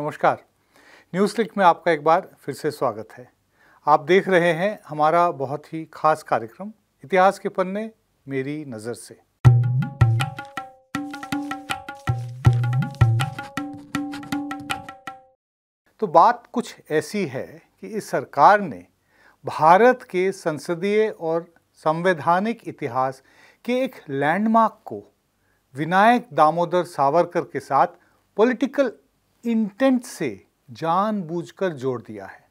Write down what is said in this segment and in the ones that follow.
नमस्कार news click में आपका एक बार फिर से स्वागत है आप देख रहे हैं हमारा बहुत ही खास कार्यक्रम इतिहास के पन्ने मेरी नज़र से तो बात कुछ ऐसी है कि इस सरकार ने भारत के संसदीय और संवैधानिक इतिहास के एक लैंडमार्क को विनायक दामोदर सावरकर के साथ पॉलिटिकल इंटेंट से जानबूझकर जोड़ दिया है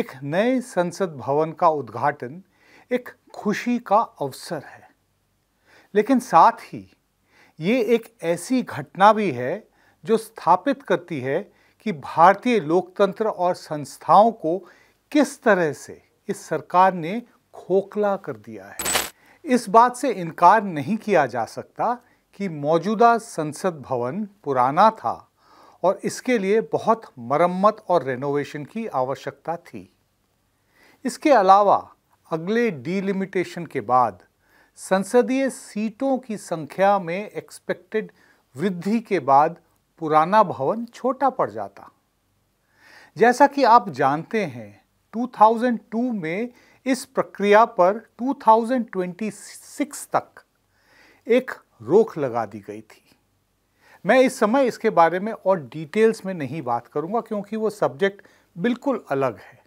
एक नए संसद भवन का उद्घाटन एक खुशी का अवसर है लेकिन साथ ही ये एक ऐसी घटना भी है जो स्थापित करती है कि भारतीय लोकतंत्र और संस्थाओं को किस तरह से इस सरकार ने खोखला कर दिया है इस बात से इनकार नहीं किया जा सकता कि मौजूदा संसद भवन पुराना था और इसके लिए बहुत मरम्मत और रेनोवेशन की आवश्यकता थी इसके अलावा अगले डीलिमिटेशन के बाद संसदीय सीटों की संख्या में एक्सपेक्टेड वृद्धि के बाद पुराना भवन छोटा पड़ जाता जैसा कि आप जानते हैं 2002 में इस प्रक्रिया पर 2026 तक एक रोक लगा दी गई थी मैं इस समय इसके बारे में और डिटेल्स में नहीं बात करूंगा क्योंकि वो सब्जेक्ट बिल्कुल अलग है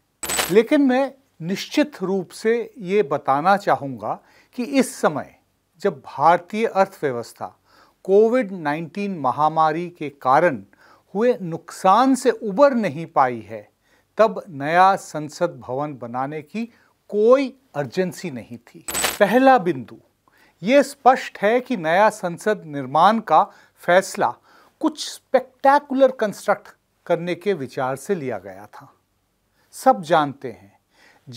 लेकिन मैं निश्चित रूप से ये बताना चाहूँगा कि इस समय जब भारतीय अर्थव्यवस्था कोविड 19 महामारी के कारण हुए नुकसान से उबर नहीं पाई है तब नया संसद भवन बनाने की कोई अर्जेंसी नहीं थी पहला बिंदु ये स्पष्ट है कि नया संसद निर्माण का फैसला कुछ स्पेक्टैकुलर कंस्ट्रक्ट करने के विचार से लिया गया था सब जानते हैं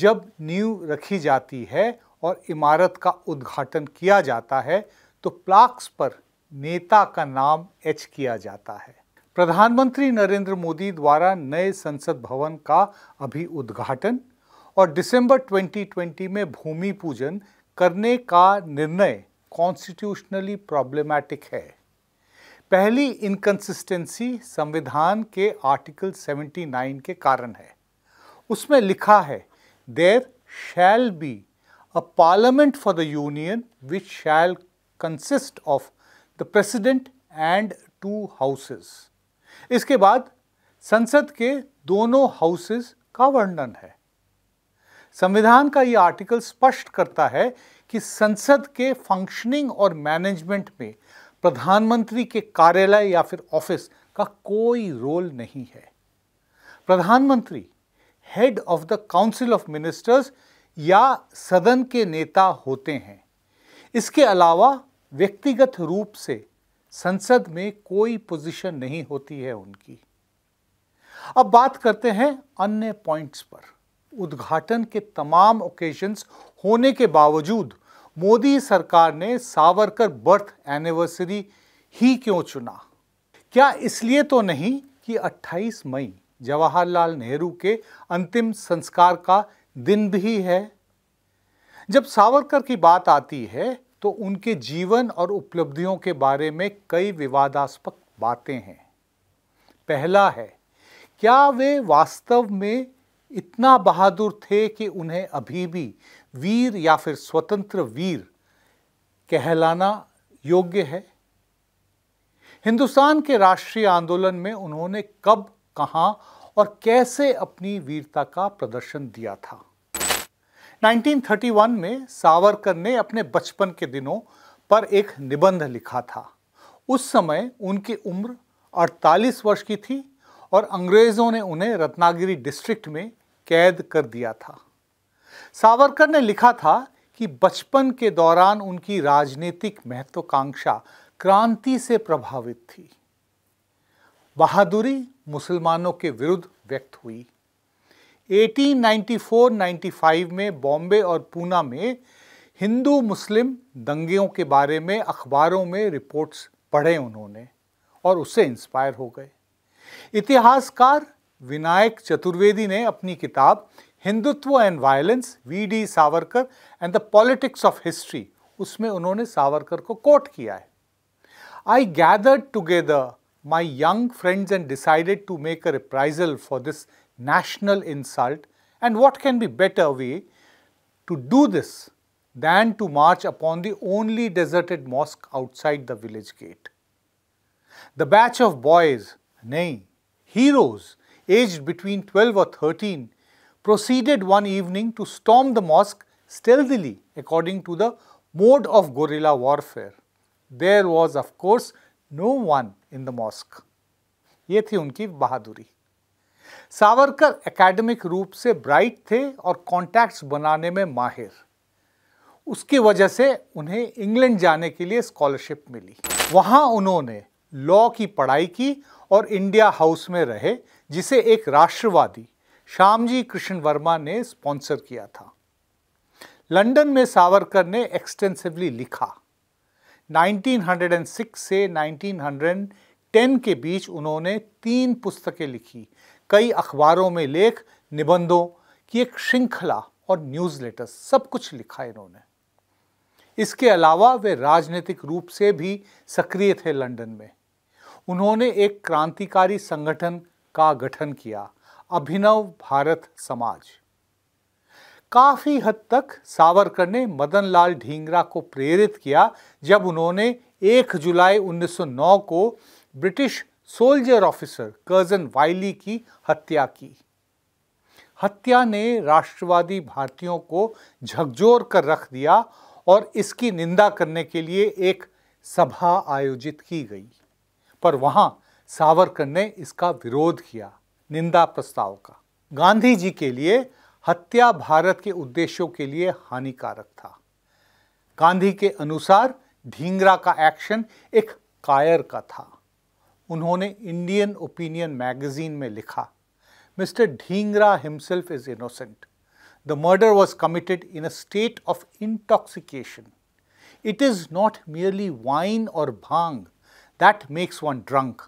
जब नींव रखी जाती है और इमारत का उद्घाटन किया जाता है तो प्लाक्स पर नेता का नाम एच किया जाता है प्रधानमंत्री नरेंद्र मोदी द्वारा नए संसद भवन का अभी उद्घाटन और दिसंबर 2020 में भूमि पूजन करने का निर्णय कॉन्स्टिट्यूशनली प्रॉब्लमैटिक है पहली इनकन्सिस्टेंसी संविधान के आर्टिकल 79 के कारण है उसमें लिखा है there shall be a parliament for the union which shall consist of the president and two houses इसके बाद संसद के दोनों हाउसेस का वर्णन है संविधान का यह आर्टिकल स्पष्ट करता है कि संसद के फंक्शनिंग और मैनेजमेंट में प्रधानमंत्री के कार्यालय या फिर ऑफिस का कोई रोल नहीं है प्रधानमंत्री head of the council of ministers या सदन के नेता होते हैं इसके अलावा व्यक्तिगत रूप से संसद में कोई पोजीशन नहीं होती है उनकी अब बात करते हैं अन्य पॉइंट्स पर उद्घाटन के तमाम ओकेजन्स होने के बावजूद मोदी सरकार ने सावरकर बर्थ एनिवर्सरी ही क्यों चुना क्या इसलिए तो नहीं कि 28 मई जवाहरलाल नेहरू के अंतिम संस्कार का दिन भी है जब सावरकर की बात आती है तो उनके जीवन और उपलब्धियों के बारे में कई विवादास्पद बातें हैं पहला है क्या वे वास्तव में इतना बहादुर थे कि उन्हें अभी भी वीर या फिर स्वतंत्र वीर कहलाना योग्य है हिंदुस्तान के राष्ट्रीय आंदोलन में उन्होंने कब कहां और कैसे अपनी वीरता का प्रदर्शन दिया था 1931 में सावरकर ने अपने बचपन के दिनों पर एक निबंध लिखा था उस समय उनकी उम्र 48 वर्ष की थी और अंग्रेज़ों ने उन्हें रत्नागिरी डिस्ट्रिक्ट में कैद कर दिया था सावरकर ने लिखा था कि बचपन के दौरान उनकी राजनीतिक महत्वाकांक्षा क्रांति से प्रभावित थी बहादुरी मुसलमानों के विरुद्ध व्यक्त हुई 1894-95 में बॉम्बे और पूना में हिंदू मुस्लिम दंगों के बारे में अखबारों में रिपोर्ट्स पढ़े उन्होंने और उससे इंस्पायर हो गए इतिहासकार विनायक चतुर्वेदी ने अपनी किताब Hindutva and violence, VD Savarkar, and the politics of history. History उसमें Savarkar सावरकर को कोट किया है I gathered my young friends and decided to make a reprisal for this national insult. And what can be better way to do this than to march upon the only deserted mosque outside the village gate? The batch of boys, nay, heroes, aged between 12 or 13, proceeded one evening to storm the mosque stealthily according to the mode of guerrilla warfare. There was of course no one in the mosque. ये थी उनकी बहादुरी Savarkar academic रूप से bright थे और contacts बनाने में माहिर उसकी वजह से उन्हें इंग्लैंड जाने के लिए स्कॉलरशिप मिली वहाँ उन्होंने लॉ की पढ़ाई की और इंडिया हाउस में रहे जिसे एक राष्ट्रवादी श्यामजी कृष्ण वर्मा ने स्पॉन्सर किया था लंदन में सावरकर ने एक्सटेंसिवली लिखा 1906 से 1910 के बीच उन्होंने तीन पुस्तकें लिखी कई अखबारों में लेख निबंधों की एक श्रृंखला और न्यूज़लेटर सब कुछ लिखा इन्होंने इसके अलावा वे राजनीतिक रूप से भी सक्रिय थे लंदन में उन्होंने एक क्रांतिकारी संगठन का गठन किया अभिनव भारत समाज काफी हद तक सावरकर ने मदन लाल ढींगरा को प्रेरित किया जब उन्होंने 1 जुलाई 1909 को British soldier officer Curzon Wyllie की हत्या की हत्या ने राष्ट्रवादी भारतीयों को झकझोर कर रख दिया और इसकी निंदा करने के लिए एक सभा आयोजित की गई पर वहां सावरकर ने इसका विरोध किया निंदा प्रस्ताव का गांधी जी के लिए हत्या भारत के उद्देश्यों के लिए हानिकारक था गांधी के अनुसार ढींगरा का एक्शन एक कायर का था उन्होंने इंडियन ओपिनियन मैगजीन में लिखा mister Dhingra himself is innocent the murder was committed in a state of intoxication it is not merely wine और bhang that makes one drunk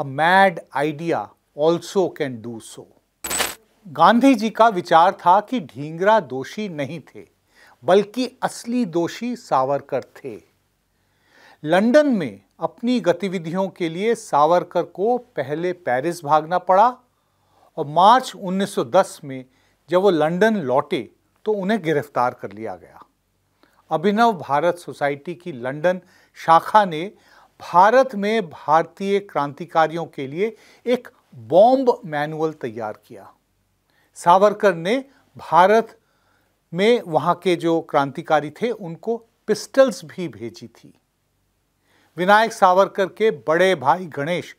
a mad idea also can do so Gandhi ji का विचार था कि ढींगरा दोषी नहीं थे बल्कि असली दोषी सावरकर थे लंदन में अपनी गतिविधियों के लिए सावरकर को पहले पेरिस भागना पड़ा और मार्च 1910 में जब वो लंदन लौटे तो उन्हें गिरफ्तार कर लिया गया अभिनव भारत सोसाइटी की लंदन शाखा ने भारत में भारतीय क्रांतिकारियों के लिए एक बॉम्ब मैनुअल तैयार किया सावरकर ने भारत में वहां के जो क्रांतिकारी थे उनको पिस्टल्स भी भेजी थी विनायक सावरकर के बड़े भाई गणेश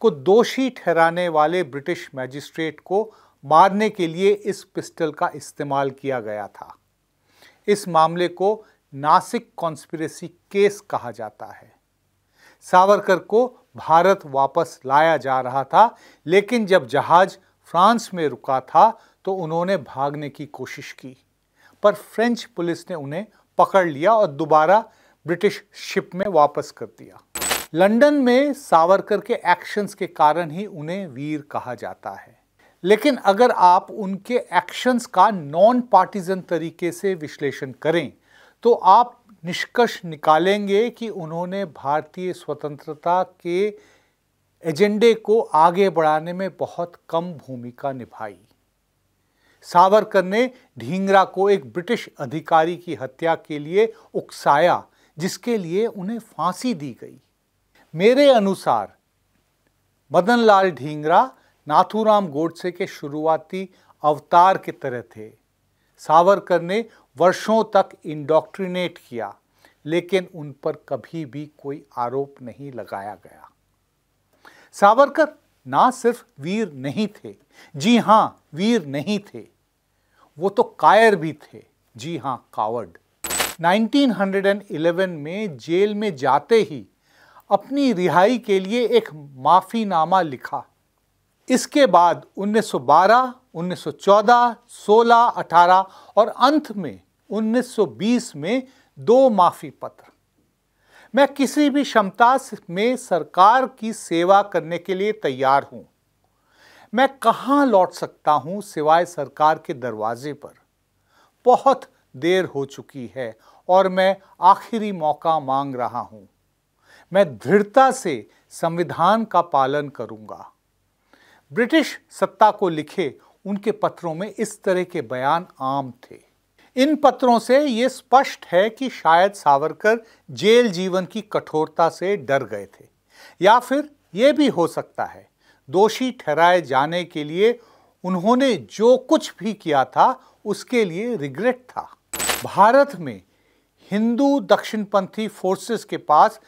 को दोषी ठहराने वाले ब्रिटिश मैजिस्ट्रेट को मारने के लिए इस पिस्टल का इस्तेमाल किया गया था इस मामले को नासिक कॉन्स्पिरेसी केस कहा जाता है सावरकर को भारत वापस लाया जा रहा था लेकिन जब जहाज फ्रांस में रुका था तो उन्होंने भागने की कोशिश की पर फ्रेंच पुलिस ने उन्हें पकड़ लिया और दोबारा ब्रिटिश शिप में वापस कर दिया लंदन में सावरकर के एक्शंस के कारण ही उन्हें वीर कहा जाता है लेकिन अगर आप उनके एक्शंस का नॉन पार्टीजन तरीके से विश्लेषण करें तो आप निष्कर्ष निकालेंगे कि उन्होंने भारतीय स्वतंत्रता के एजेंडे को आगे बढ़ाने में बहुत कम भूमिका निभाई सावरकर ने ढींगरा को एक ब्रिटिश अधिकारी की हत्या के लिए उकसाया जिसके लिए उन्हें फांसी दी गई मेरे अनुसार मदन लाल ढींगरा नाथूराम गोडसे के शुरुआती अवतार के तरह थे सावरकर ने वर्षों तक इंडोक्ट्रिनेट किया लेकिन उन पर कभी भी कोई आरोप नहीं लगाया गया सावरकर ना सिर्फ वीर नहीं थे जी हां वीर नहीं थे वो तो कायर भी थे जी हां कावर्ड 1911 में जेल में जाते ही अपनी रिहाई के लिए एक माफ़ीनामा लिखा इसके बाद 1912, 1914, 16, 18 और अंत में 1920 में दो माफ़ी पत्र मैं किसी भी क्षमता में सरकार की सेवा करने के लिए तैयार हूं मैं कहाँ लौट सकता हूं सिवाय सरकार के दरवाजे पर बहुत देर हो चुकी है और मैं आखिरी मौका मांग रहा हूं मैं दृढ़ता से संविधान का पालन करूंगा ब्रिटिश सत्ता को लिखे उनके पत्रों में इस तरह के बयान आम थे इन पत्रों से ये स्पष्ट है कि शायद सावरकर जेल जीवन की कठोरता से डर गए थे या फिर ये भी हो सकता है दोषी ठहराए जाने के लिए उन्होंने जो कुछ भी किया था उसके लिए रिग्रेट था भारत में हिंदू दक्षिणपंथी फोर्सेस के पास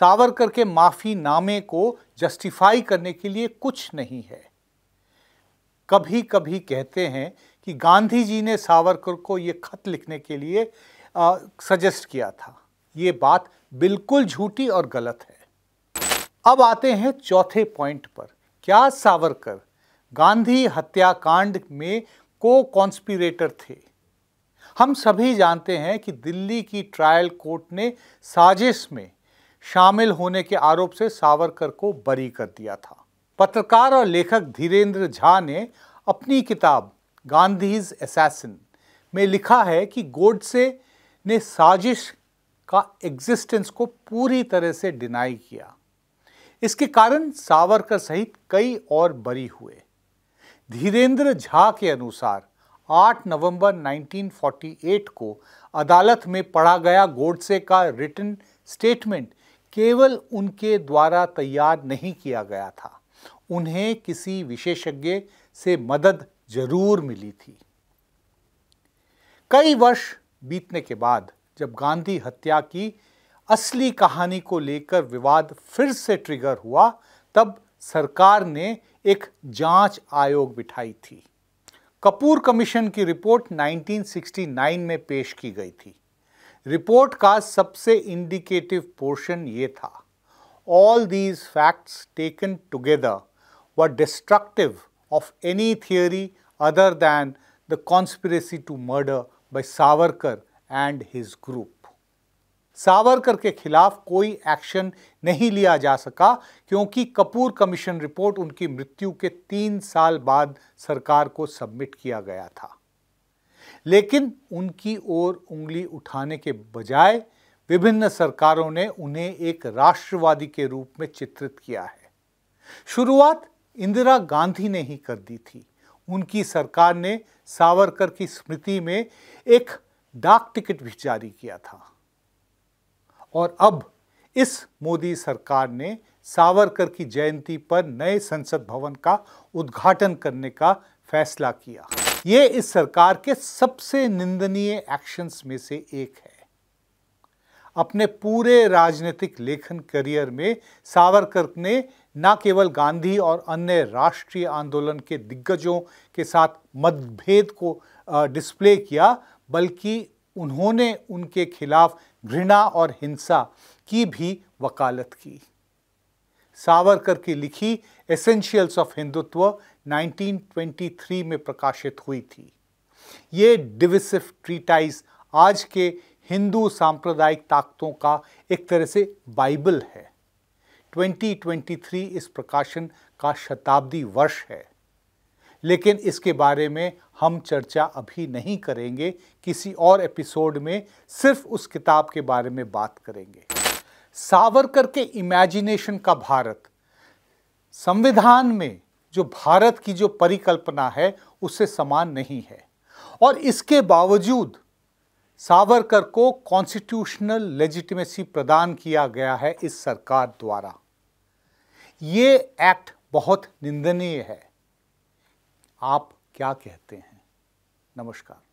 सावरकर के माफ़ी नामे को जस्टिफाई करने के लिए कुछ नहीं है कभी कभी कहते हैं कि गांधी जी ने सावरकर को ये खत लिखने के लिए सजेस्ट किया था ये बात बिल्कुल झूठी और गलत है अब आते हैं चौथे पॉइंट पर क्या सावरकर गांधी हत्याकांड में को कॉन्स्पिरेटर थे हम सभी जानते हैं कि दिल्ली की ट्रायल कोर्ट ने साजिश में शामिल होने के आरोप से सावरकर को बरी कर दिया था पत्रकार और लेखक धीरेन्द्र झा ने अपनी किताब गांधीज असैसिन में लिखा है कि गोडसे ने साजिश का एग्जिस्टेंस को पूरी तरह से डिनाई किया इसके कारण सावरकर सहित कई और बरी हुए धीरेन्द्र झा के अनुसार 8 नवंबर 1948 को अदालत में पढ़ा गया गोडसे का रिटर्न स्टेटमेंट केवल उनके द्वारा तैयार नहीं किया गया था उन्हें किसी विशेषज्ञ से मदद जरूर मिली थी कई वर्ष बीतने के बाद जब गांधी हत्या की असली कहानी को लेकर विवाद फिर से ट्रिगर हुआ तब सरकार ने एक जांच आयोग बिठाई थी कपूर कमीशन की रिपोर्ट 1969 में पेश की गई थी रिपोर्ट का सबसे इंडिकेटिव पोर्शन ये था all these facts taken together were destructive of any theory other than the conspiracy to murder by Savarkar and his group. Savarkar ke खिलाफ koi action nahi liya ja saka kyunki Kapoor Commission report unki mrityu ke तीन saal baad sarkar ko submit kiya gaya tha. लेकिन उनकी ओर उंगली उठाने के बजाय विभिन्न सरकारों ने उन्हें एक राष्ट्रवादी के रूप में चित्रित किया है शुरुआत इंदिरा गांधी ने ही कर दी थी उनकी सरकार ने सावरकर की स्मृति में एक डाक टिकट भी जारी किया था और अब इस मोदी सरकार ने सावरकर की जयंती पर नए संसद भवन का उद्घाटन करने का फैसला किया ये इस सरकार के सबसे निंदनीय एक्शंस में से एक है अपने पूरे राजनीतिक लेखन करियर में सावरकर ने न केवल गांधी और अन्य राष्ट्रीय आंदोलन के दिग्गजों के साथ मतभेद को डिस्प्ले किया बल्कि उन्होंने उनके खिलाफ घृणा और हिंसा की भी वकालत की सावरकर की लिखी एसेंशियल्स ऑफ हिंदुत्व 1923 में प्रकाशित हुई थी ये डिविसिव ट्रीटाइज आज के हिंदू सांप्रदायिक ताकतों का एक तरह से बाइबल है 2023 इस प्रकाशन का शताब्दी वर्ष है लेकिन इसके बारे में हम चर्चा अभी नहीं करेंगे किसी और एपिसोड में सिर्फ उस किताब के बारे में बात करेंगे सावरकर के इमेजिनेशन का भारत संविधान में जो भारत की जो परिकल्पना है उससे समान नहीं है और इसके बावजूद सावरकर को कॉन्स्टिट्यूशनल लेजिटिमेसी प्रदान किया गया है इस सरकार द्वारा ये एक्ट बहुत निंदनीय है आप क्या कहते हैं नमस्कार